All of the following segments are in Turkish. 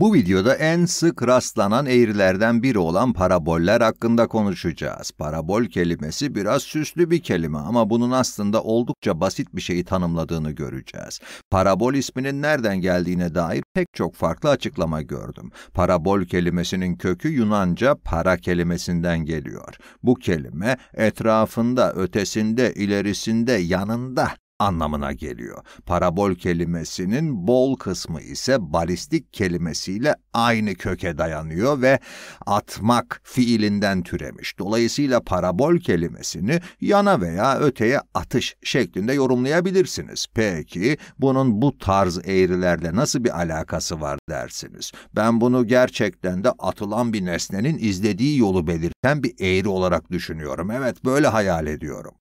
Bu videoda en sık rastlanan eğrilerden biri olan paraboller hakkında konuşacağız. Parabol kelimesi biraz süslü bir kelime ama bunun aslında oldukça basit bir şeyi tanımladığını göreceğiz. Parabol isminin nereden geldiğine dair pek çok farklı açıklama gördüm. Parabol kelimesinin kökü Yunanca para kelimesinden geliyor. Bu kelime etrafında, ötesinde, ilerisinde, yanında anlamına geliyor. Parabol kelimesinin bol kısmı ise balistik kelimesiyle aynı köke dayanıyor ve atmak fiilinden türemiş. Dolayısıyla parabol kelimesini yana veya öteye atış şeklinde yorumlayabilirsiniz. Peki bunun bu tarz eğrilerle nasıl bir alakası var dersiniz? Ben bunu gerçekten de atılan bir nesnenin izlediği yolu belirten bir eğri olarak düşünüyorum. Evet böyle hayal ediyorum.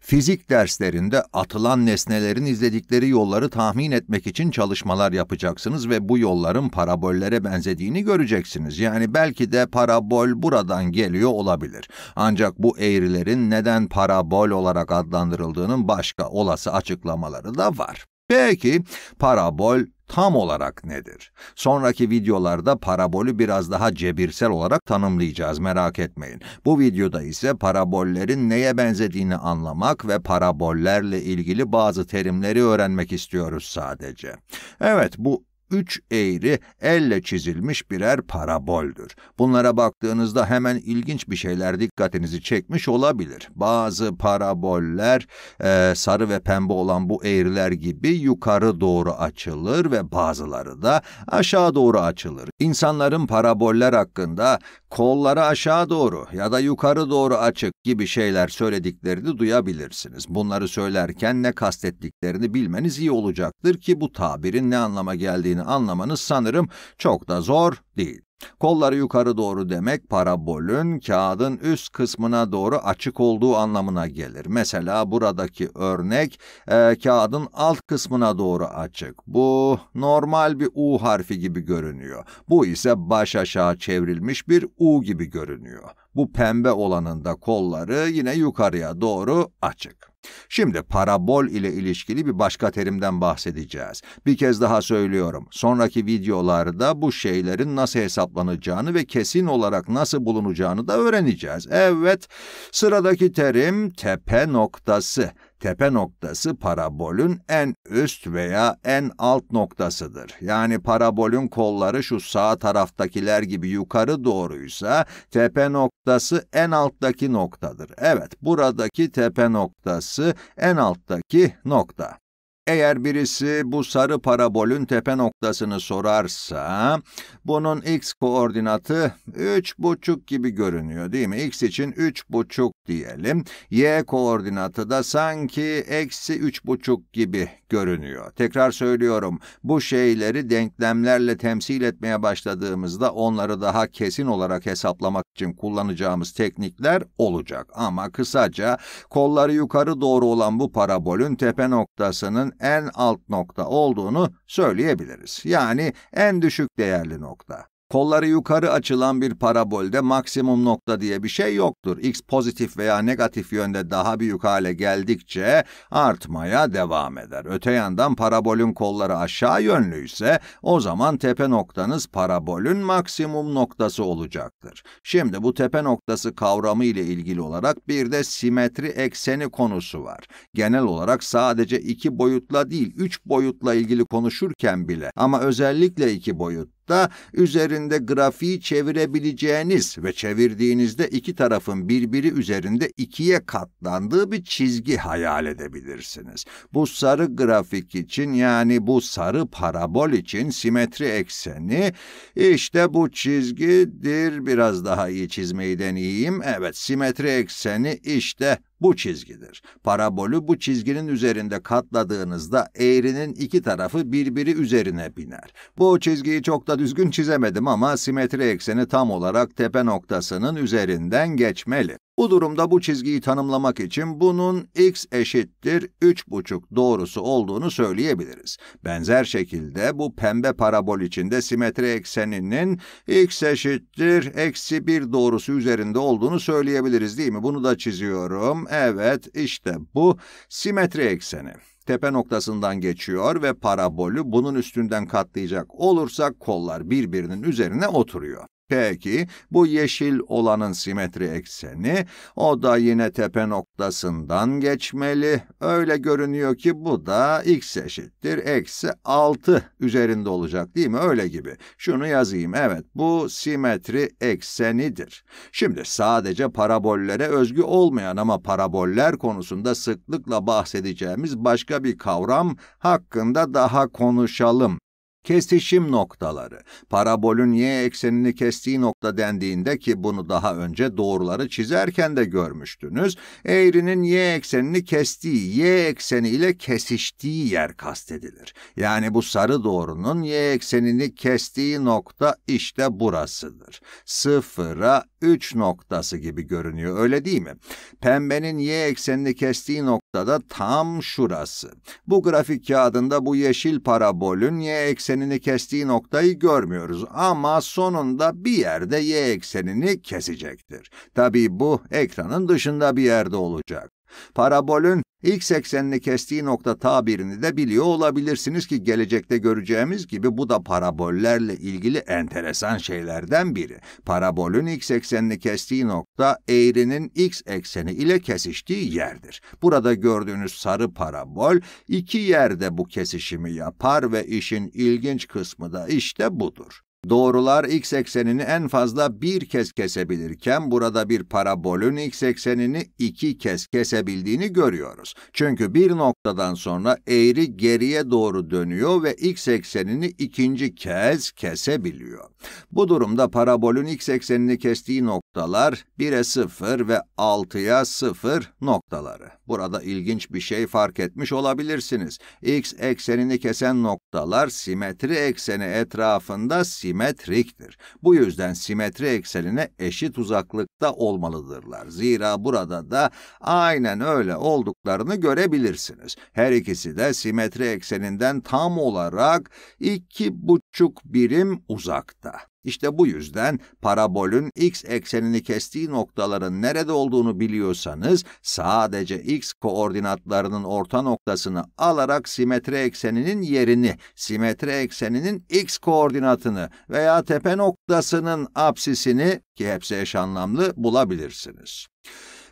Fizik derslerinde atılan nesnelerin izledikleri yolları tahmin etmek için çalışmalar yapacaksınız ve bu yolların parabollere benzediğini göreceksiniz. Yani belki de parabol buradan geliyor olabilir. Ancak bu eğrilerin neden parabol olarak adlandırıldığının başka olası açıklamaları da var. Peki parabol tam olarak nedir? Sonraki videolarda parabolü biraz daha cebirsel olarak tanımlayacağız merak etmeyin. Bu videoda ise parabollerin neye benzediğini anlamak ve parabollerle ilgili bazı terimleri öğrenmek istiyoruz sadece. Evet bu üç eğri elle çizilmiş birer paraboldür. Bunlara baktığınızda hemen ilginç bir şeyler dikkatinizi çekmiş olabilir. Bazı paraboller e, sarı ve pembe olan bu eğriler gibi yukarı doğru açılır ve bazıları da aşağı doğru açılır. İnsanların paraboller hakkında kolları aşağı doğru ya da yukarı doğru açık gibi şeyler söylediklerini duyabilirsiniz. Bunları söylerken ne kastettiklerini bilmeniz iyi olacaktır ki bu tabirin ne anlama geldiğini gerektiğini anlamanız sanırım çok da zor değil. Kolları yukarı doğru demek parabolün kağıdın üst kısmına doğru açık olduğu anlamına gelir. Mesela buradaki örnek e, kağıdın alt kısmına doğru açık. Bu normal bir U harfi gibi görünüyor. Bu ise baş aşağı çevrilmiş bir U gibi görünüyor. Bu pembe olanın da kolları yine yukarıya doğru açık. Şimdi parabol ile ilişkili bir başka terimden bahsedeceğiz. Bir kez daha söylüyorum. Sonraki videolarda bu şeylerin nasıl hesaplanacağını ve kesin olarak nasıl bulunacağını da öğreneceğiz. Evet, sıradaki terim tepe noktası. Tepe noktası parabolün en üst veya en alt noktasıdır. Yani parabolün kolları şu sağ taraftakiler gibi yukarı doğruysa tepe noktası en alttaki noktadır. Evet, buradaki tepe noktası en alttaki nokta. Eğer birisi bu sarı parabolün tepe noktasını sorarsa, bunun x koordinatı 3,5 gibi görünüyor değil mi? x için 3,5 diyelim. Y koordinatı da sanki eksi üç buçuk gibi görünüyor. Tekrar söylüyorum, bu şeyleri denklemlerle temsil etmeye başladığımızda onları daha kesin olarak hesaplamak için kullanacağımız teknikler olacak. Ama kısaca kolları yukarı doğru olan bu parabolün tepe noktasının en alt nokta olduğunu söyleyebiliriz. Yani en düşük değerli nokta. Kolları yukarı açılan bir parabolde maksimum nokta diye bir şey yoktur. X pozitif veya negatif yönde daha büyük hale geldikçe artmaya devam eder. Öte yandan parabolün kolları aşağı yönlüyse o zaman tepe noktanız parabolün maksimum noktası olacaktır. Şimdi bu tepe noktası kavramı ile ilgili olarak bir de simetri ekseni konusu var. Genel olarak sadece iki boyutla değil üç boyutla ilgili konuşurken bile ama özellikle iki boyut da üzerinde grafiği çevirebileceğiniz ve çevirdiğinizde iki tarafın birbiri üzerinde ikiye katlandığı bir çizgi hayal edebilirsiniz. Bu sarı grafik için yani bu sarı parabol için simetri ekseni işte bu çizgidir. Biraz daha iyi çizmeyi deneyeyim. Evet simetri ekseni işte bu çizgidir. Parabolü bu çizginin üzerinde katladığınızda eğrinin iki tarafı birbiri üzerine biner. Bu çizgiyi çok da düzgün çizemedim ama simetri ekseni tam olarak tepe noktasının üzerinden geçmeli. Bu durumda bu çizgiyi tanımlamak için bunun x eşittir 3,5 doğrusu olduğunu söyleyebiliriz. Benzer şekilde bu pembe parabol içinde simetri ekseninin x eşittir eksi 1 doğrusu üzerinde olduğunu söyleyebiliriz değil mi? Bunu da çiziyorum. Evet işte bu simetri ekseni tepe noktasından geçiyor ve parabolü bunun üstünden katlayacak olursak kollar birbirinin üzerine oturuyor. Peki bu yeşil olanın simetri ekseni o da yine tepe noktasından geçmeli. Öyle görünüyor ki bu da x eşittir eksi 6 üzerinde olacak değil mi? Öyle gibi. Şunu yazayım. Evet bu simetri eksenidir. Şimdi sadece parabollere özgü olmayan ama paraboller konusunda sıklıkla bahsedeceğimiz başka bir kavram hakkında daha konuşalım. Kesişim noktaları, parabolün y eksenini kestiği nokta dendiğinde ki bunu daha önce doğruları çizerken de görmüştünüz, eğrinin y eksenini kestiği, y ekseni ile kesiştiği yer kastedilir. Yani bu sarı doğrunun y eksenini kestiği nokta işte burasıdır. Sıfıra 3 noktası gibi görünüyor öyle değil mi? Pembenin y eksenini kestiği nokta da tam şurası. Bu grafik kağıdında bu yeşil parabolün y eksenini kestiği noktayı görmüyoruz ama sonunda bir yerde y eksenini kesecektir. Tabii bu ekranın dışında bir yerde olacak. Parabolün İlk seksenini kestiği nokta tabirini de biliyor olabilirsiniz ki gelecekte göreceğimiz gibi bu da parabollerle ilgili enteresan şeylerden biri. Parabolün ilk seksenini kestiği nokta eğrinin x ekseni ile kesiştiği yerdir. Burada gördüğünüz sarı parabol iki yerde bu kesişimi yapar ve işin ilginç kısmı da işte budur. Doğrular x eksenini en fazla bir kez kesebilirken burada bir parabolün x eksenini iki kez kesebildiğini görüyoruz. Çünkü bir noktadan sonra eğri geriye doğru dönüyor ve x eksenini ikinci kez kesebiliyor. Bu durumda parabolün x eksenini kestiği noktalar 1'e 0 ve 6'ya 0 noktaları. Burada ilginç bir şey fark etmiş olabilirsiniz. x eksenini kesen noktalar simetri ekseni etrafında simetri simetriktir. Bu yüzden simetri eksenine eşit uzaklıkta olmalıdırlar. Zira burada da aynen öyle olduklarını görebilirsiniz. Her ikisi de simetri ekseninden tam olarak iki buçuk birim uzakta. İşte bu yüzden parabolün x eksenini kestiği noktaların nerede olduğunu biliyorsanız sadece x koordinatlarının orta noktasını alarak simetri ekseninin yerini, simetri ekseninin x koordinatını veya tepe noktasının apsisini ki hepsi eş anlamlı bulabilirsiniz.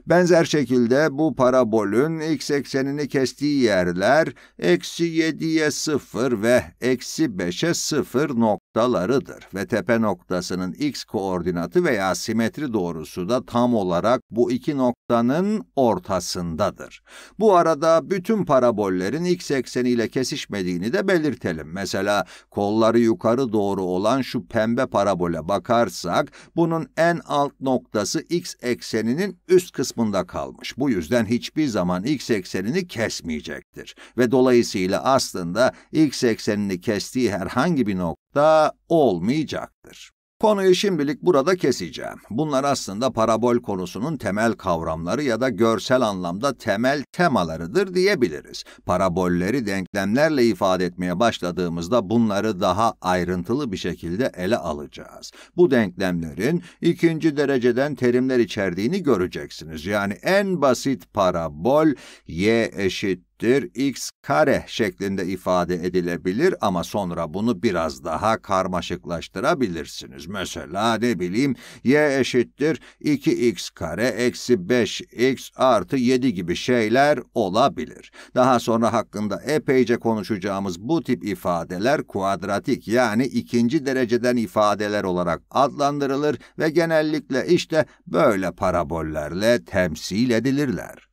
Benzer şekilde bu parabolün x eksenini kestiği yerler eksi 7'ye 0 ve eksi 5'e 0 noktalarıdır noktalarıdır ve tepe noktasının x koordinatı veya simetri doğrusu da tam olarak bu iki noktanın ortasındadır. Bu arada bütün parabollerin x ile kesişmediğini de belirtelim. Mesela kolları yukarı doğru olan şu pembe parabole bakarsak bunun en alt noktası x ekseninin üst kısmında kalmış. Bu yüzden hiçbir zaman x eksenini kesmeyecektir ve dolayısıyla aslında x eksenini kestiği herhangi bir nokta da olmayacaktır. Konuyu şimdilik burada keseceğim. Bunlar aslında parabol konusunun temel kavramları ya da görsel anlamda temel temalarıdır diyebiliriz. Parabolleri denklemlerle ifade etmeye başladığımızda bunları daha ayrıntılı bir şekilde ele alacağız. Bu denklemlerin ikinci dereceden terimler içerdiğini göreceksiniz. Yani en basit parabol y eşit eşittir x kare şeklinde ifade edilebilir ama sonra bunu biraz daha karmaşıklaştırabilirsiniz. Mesela ne bileyim y eşittir 2x kare eksi 5x artı 7 gibi şeyler olabilir. Daha sonra hakkında epeyce konuşacağımız bu tip ifadeler kuadratik yani ikinci dereceden ifadeler olarak adlandırılır ve genellikle işte böyle parabollerle temsil edilirler.